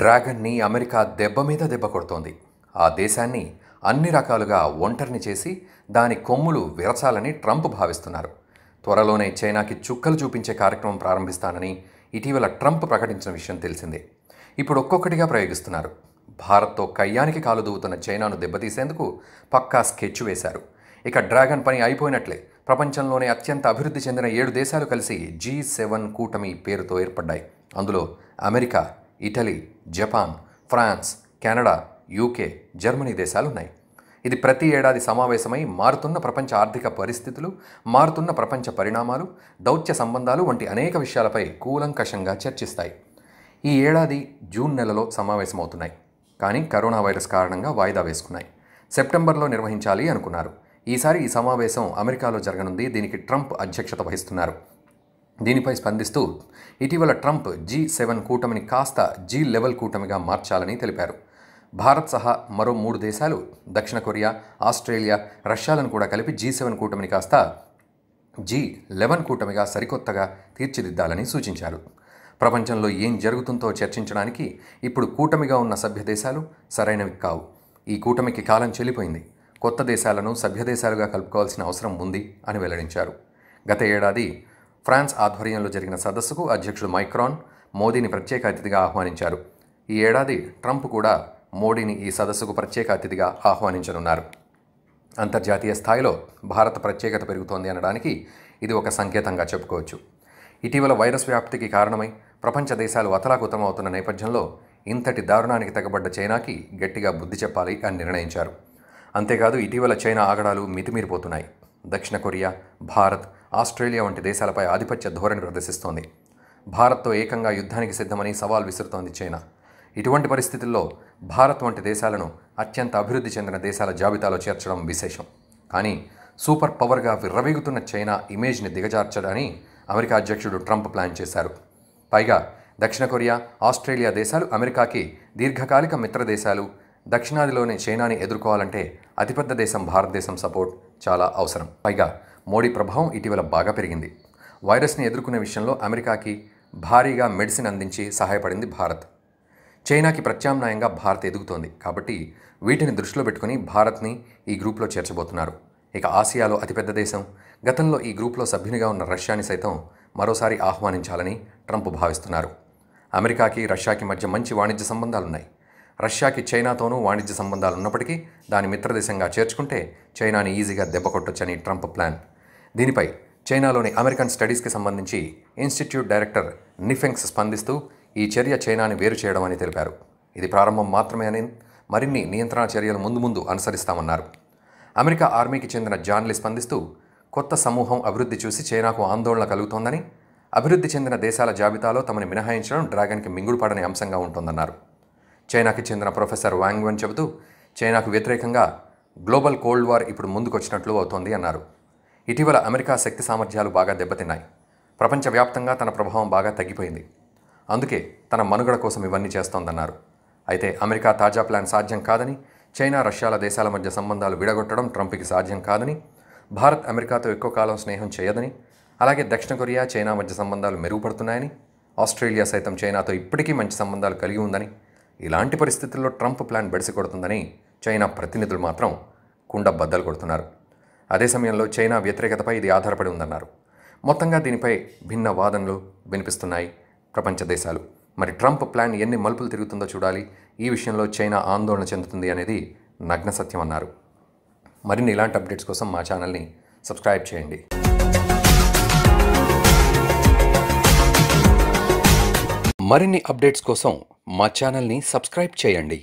డ్రాగన్ని America దెబ్బ మీద దెబ్బ కొడుతోంది ఆ దేశాన్ని అన్ని రకాలుగా ఒంటరిని చేసి దాని కొమ్ములు విరచాలని ట్రంప్ భావిస్తున్నారు త్వరలోనే చైనాకి చుక్కలు చూపించే కార్యక్రమం ప్రారంభిస్తానని ఇటీవల ట్రంప్ ప్రకటించిన విషయం తెలిసిందే ఇప్పుడు ఒక్కొక్కటిగా ప్రయోగిస్తున్నారు భారత్తో కయ్యానికి కాలు దూవుతున్న చైనాను దెబ్బతీసేందుకు పక్కా స్కెచ్ వేశారు ఇక డ్రాగన్ పని అయిపోయినట్లే ప్రపంచంలోనే అత్యంత అభివృద్ధి చెందిన ఏడు దేశాలు కలిసి జీ సెవెన్ కూటమి పేరుతో ఏర్పడ్డాయి అందులో America Italy Japan France Canada UK Germany దేశాలున్నాయి ఇది ప్రతి ఏడాది సమావేశమై మారుతున్న ప్రపంచ ఆర్థిక పరిస్థితులు మారుతున్న ప్రపంచ పరిణామాలు దౌత్య సంబంధాలు వంటి అనేక విషయాలపై కూలంకషంగా చర్చిస్తాయి ఈ ఏడాది జూన్ నెలలో సమావేశమవుతున్నాయి కానీ కరోనా వైరస్ కారణంగా వాయిదా వేసుకున్నాయి సెప్టెంబర్లో నిర్వహించాలి అనుకున్నారు ఈసారి ఈ సమావేశం అమెరికాలో జరగనుంది దీనికి ట్రంప్ అధ్యక్షత వహిస్తున్నారు దీనిపై స్పందిస్తూ ఇటీవల ట్రంప్ జీ సెవెన్ కూటమిని కాస్త జీ లెవెల్ కూటమిగా మార్చాలని తెలిపారు భారత్ సహా మరో మూడు దేశాలు దక్షిణ కొరియా ఆస్ట్రేలియా రష్యాలను కూడా కలిపి జీ సెవెన్ కూటమిని కాస్త జీ లెవెన్ కూటమిగా సరికొత్తగా తీర్చిదిద్దాలని సూచించారు ప్రపంచంలో ఏం జరుగుతుందో చర్చించడానికి ఇప్పుడు కూటమిగా ఉన్న సభ్య దేశాలు సరైనవి కావు ఈ కూటమికి కాలం చెల్లిపోయింది కొత్త దేశాలను సభ్య దేశాలుగా కలుపుకోవాల్సిన అవసరం ఉంది అని వెల్లడించారు గత ఏడాది ఫ్రాన్స్ ఆధ్వర్యంలో జరిగిన సదస్సుకు అధ్యక్షుడు మైక్రాన్ మోదీని ప్రత్యేక అతిథిగా ఆహ్వానించారు ఈ ఏడాది ట్రంప్ కూడా మోడీని ఈ సదస్సుకు ప్రత్యేక అతిథిగా ఆహ్వానించనున్నారు అంతర్జాతీయ స్థాయిలో భారత ప్రత్యేకత పెరుగుతోంది అనడానికి ఇది ఒక సంకేతంగా చెప్పుకోవచ్చు ఇటీవల వైరస్ వ్యాప్తికి కారణమై ప్రపంచ దేశాలు అతలాకుతమవుతున్న అవుతున్న నేపథ్యంలో ఇంతటి దారుణానికి తెగబడ్డ చైనాకి గట్టిగా బుద్ధి చెప్పాలి అని నిర్ణయించారు అంతేకాదు ఇటీవల చైనా ఆగడాలు మితిమీరిపోతున్నాయి దక్షిణ కొరియా భారత్ ఆస్ట్రేలియా వంటి దేశాలపై ఆధిపత్య ధోరణి ప్రదర్శిస్తోంది భారత్తో ఏకంగా యుద్ధానికి సిద్ధమని సవాల్ విసురుతోంది చైనా ఇటువంటి పరిస్థితుల్లో భారత్ వంటి దేశాలను అత్యంత అభివృద్ధి చెందిన దేశాల జాబితాలో చేర్చడం విశేషం కానీ సూపర్ పవర్గా విర్రవీగుతున్న చైనా ఇమేజ్ని దిగజార్చడాన్ని అమెరికా అధ్యక్షుడు ట్రంప్ ప్లాన్ చేశారు పైగా దక్షిణ కొరియా ఆస్ట్రేలియా దేశాలు అమెరికాకి దీర్ఘకాలిక మిత్ర దేశాలు దక్షిణాదిలోని చైనాని ఎదుర్కోవాలంటే అతిపెద్ద దేశం భారతదేశం సపోర్ట్ చాలా అవసరం పైగా మోడీ ప్రభావం ఇటీవల బాగా పెరిగింది వైరస్ని ఎదుర్కొనే విషయంలో అమెరికాకి భారీగా మెడిసిన్ అందించి సహాయపడింది భారత్ చైనాకి ప్రత్యామ్నాయంగా భారత్ ఎదుగుతోంది కాబట్టి వీటిని దృష్టిలో పెట్టుకుని భారత్ని ఈ గ్రూప్లో చేర్చబోతున్నారు ఇక ఆసియాలో అతిపెద్ద దేశం గతంలో ఈ గ్రూప్లో సభ్యునిగా ఉన్న రష్యాని సైతం మరోసారి ఆహ్వానించాలని ట్రంప్ భావిస్తున్నారు అమెరికాకి రష్యాకి మధ్య మంచి వాణిజ్య సంబంధాలున్నాయి రష్యాకి చైనాతోనూ వాణిజ్య సంబంధాలు ఉన్నప్పటికీ దాని మిత్రదేశంగా చేర్చుకుంటే చైనాని ఈజీగా కొట్టొచ్చని ట్రంప్ ప్లాన్ దీనిపై చైనాలోని అమెరికన్ స్టడీస్కి సంబంధించి ఇన్స్టిట్యూట్ డైరెక్టర్ నిఫెంగ్స్ స్పందిస్తూ ఈ చర్య చైనాని వేరు చేయడం అని తెలిపారు ఇది ప్రారంభం మాత్రమే అని మరిన్ని నియంత్రణ చర్యలు ముందు ముందు అనుసరిస్తామన్నారు అమెరికా ఆర్మీకి చెందిన జాన్లి స్పందిస్తూ కొత్త సమూహం అభివృద్ధి చూసి చైనాకు ఆందోళన కలుగుతోందని అభివృద్ధి చెందిన దేశాల జాబితాలో తమని మినహాయించడం డ్రాగన్కి మింగుడుపడని అంశంగా ఉంటుందన్నారు చైనాకి చెందిన ప్రొఫెసర్ వాంగ్వన్ చెబుతూ చైనాకు వ్యతిరేకంగా గ్లోబల్ కోల్డ్ వార్ ఇప్పుడు ముందుకొచ్చినట్లు అవుతోంది అన్నారు ఇటీవల అమెరికా శక్తి సామర్థ్యాలు బాగా దెబ్బతిన్నాయి ప్రపంచవ్యాప్తంగా తన ప్రభావం బాగా తగ్గిపోయింది అందుకే తన మనుగడ కోసం ఇవన్నీ చేస్తోందన్నారు అయితే అమెరికా తాజా ప్లాన్ సాధ్యం కాదని చైనా రష్యాల దేశాల మధ్య సంబంధాలు విడగొట్టడం ట్రంప్కి సాధ్యం కాదని భారత్ అమెరికాతో ఎక్కువ కాలం స్నేహం చేయదని అలాగే దక్షిణ కొరియా చైనా మధ్య సంబంధాలు మెరుగుపడుతున్నాయని ఆస్ట్రేలియా సైతం చైనాతో ఇప్పటికీ మంచి సంబంధాలు కలిగి ఉందని ఇలాంటి పరిస్థితుల్లో ట్రంప్ ప్లాన్ బెడిసి కొడుతుందని చైనా ప్రతినిధులు మాత్రం కుండ బద్దలు కొడుతున్నారు అదే సమయంలో చైనా వ్యతిరేకతపై ఇది ఆధారపడి ఉందన్నారు మొత్తంగా దీనిపై భిన్న వాదనలు వినిపిస్తున్నాయి ప్రపంచ దేశాలు మరి ట్రంప్ ప్లాన్ ఎన్ని మలుపులు తిరుగుతుందో చూడాలి ఈ విషయంలో చైనా ఆందోళన చెందుతుంది అనేది నగ్న సత్యం అన్నారు మరిన్ని ఇలాంటి అప్డేట్స్ కోసం మా ఛానల్ని సబ్స్క్రైబ్ చేయండి మరిన్ని అప్డేట్స్ కోసం మా ఛానల్ని సబ్స్క్రైబ్ చేయండి